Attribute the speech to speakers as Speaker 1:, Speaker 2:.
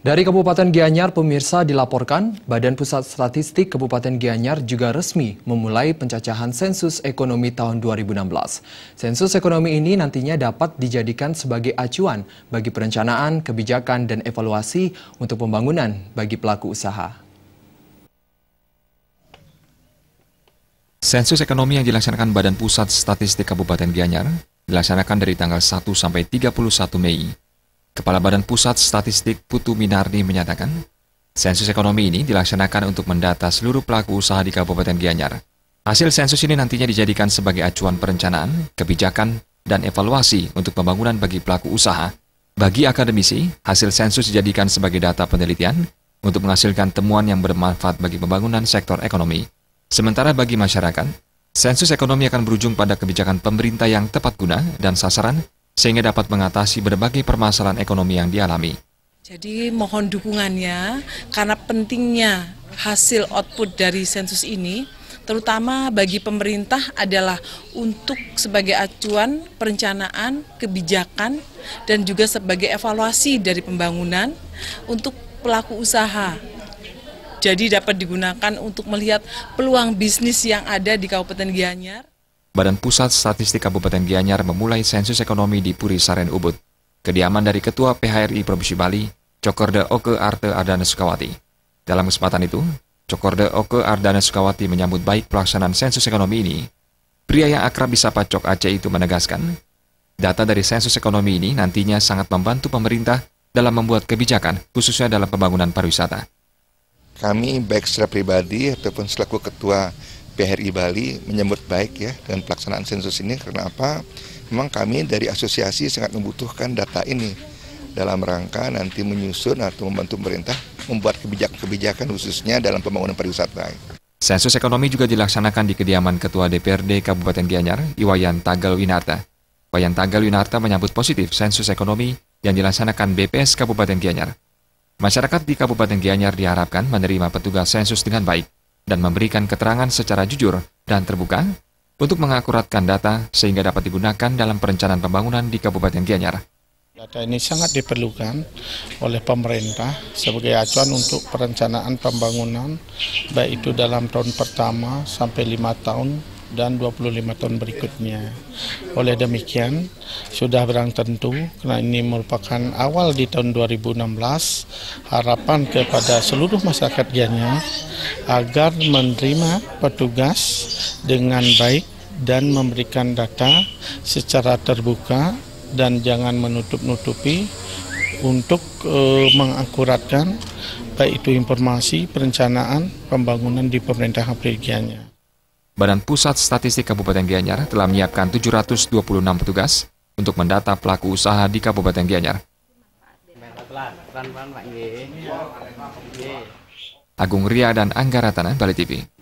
Speaker 1: Dari Kabupaten Gianyar, pemirsa dilaporkan, Badan Pusat Statistik Kabupaten Gianyar juga resmi memulai pencacahan sensus ekonomi tahun 2016. Sensus ekonomi ini nantinya dapat dijadikan sebagai acuan bagi perencanaan, kebijakan, dan evaluasi untuk pembangunan bagi pelaku usaha. Sensus ekonomi yang dilaksanakan Badan Pusat Statistik Kabupaten Gianyar dilaksanakan dari tanggal 1 sampai 31 Mei Kepala Badan Pusat Statistik Putu Minardi menyatakan, sensus ekonomi ini dilaksanakan untuk mendata seluruh pelaku usaha di Kabupaten Gianyar. Hasil sensus ini nantinya dijadikan sebagai acuan perencanaan, kebijakan, dan evaluasi untuk pembangunan bagi pelaku usaha. Bagi akademisi, hasil sensus dijadikan sebagai data penelitian untuk menghasilkan temuan yang bermanfaat bagi pembangunan sektor ekonomi. Sementara bagi masyarakat, sensus ekonomi akan berujung pada kebijakan pemerintah yang tepat guna dan sasaran sehingga dapat mengatasi berbagai permasalahan ekonomi yang dialami.
Speaker 2: Jadi mohon dukungannya karena pentingnya hasil output dari sensus ini terutama bagi pemerintah adalah untuk sebagai acuan perencanaan, kebijakan dan juga sebagai evaluasi dari pembangunan untuk pelaku usaha. Jadi dapat digunakan untuk melihat peluang bisnis yang ada di Kabupaten Gianyar.
Speaker 1: Badan Pusat Statistik Kabupaten Gianyar memulai sensus ekonomi di Puri Saren Ubud. Kediaman dari Ketua PHRI Provinsi Bali, Cokorda Oke Arte Ardana Sukawati. Dalam kesempatan itu, Cokorda Oke Ardana Sukawati menyambut baik pelaksanaan sensus ekonomi ini. Pria yang akrab disapa Cok Aceh itu menegaskan, data dari sensus ekonomi ini nantinya sangat membantu pemerintah dalam membuat kebijakan, khususnya dalam pembangunan pariwisata. Kami baik secara pribadi ataupun selaku ketua PHRI Bali menyambut baik ya dengan pelaksanaan sensus ini karena apa? Memang kami dari asosiasi sangat membutuhkan data ini dalam rangka nanti menyusun atau membantu pemerintah membuat kebijakan-kebijakan khususnya dalam pembangunan pariwisata. Sensus ekonomi juga dilaksanakan di kediaman Ketua DPRD Kabupaten Gianyar, Iwayan Tagal Winarta. Iwayan Tagal Winarta menyambut positif sensus ekonomi yang dilaksanakan BPS Kabupaten Gianyar. Masyarakat di Kabupaten Gianyar diharapkan menerima petugas sensus dengan baik dan memberikan keterangan secara jujur dan terbuka untuk mengakuratkan data sehingga dapat digunakan dalam perencanaan pembangunan di Kabupaten Gianyar.
Speaker 3: Data ini sangat diperlukan oleh pemerintah sebagai acuan untuk perencanaan pembangunan, baik itu dalam tahun pertama sampai lima tahun dan 25 tahun berikutnya. Oleh demikian, sudah barang tentu karena ini merupakan awal di tahun 2016 harapan kepada seluruh masyarakat Gianyar agar menerima petugas dengan baik dan memberikan data secara terbuka dan jangan menutup-nutupi untuk e, mengakuratkan baik itu informasi perencanaan pembangunan di pemerintahan Gianyar.
Speaker 1: Badan Pusat Statistik Kabupaten Gianyar telah menyiapkan 726 petugas untuk mendata pelaku usaha di Kabupaten Gianyar. Agung Ria dan Angga Ratana, Bali TV.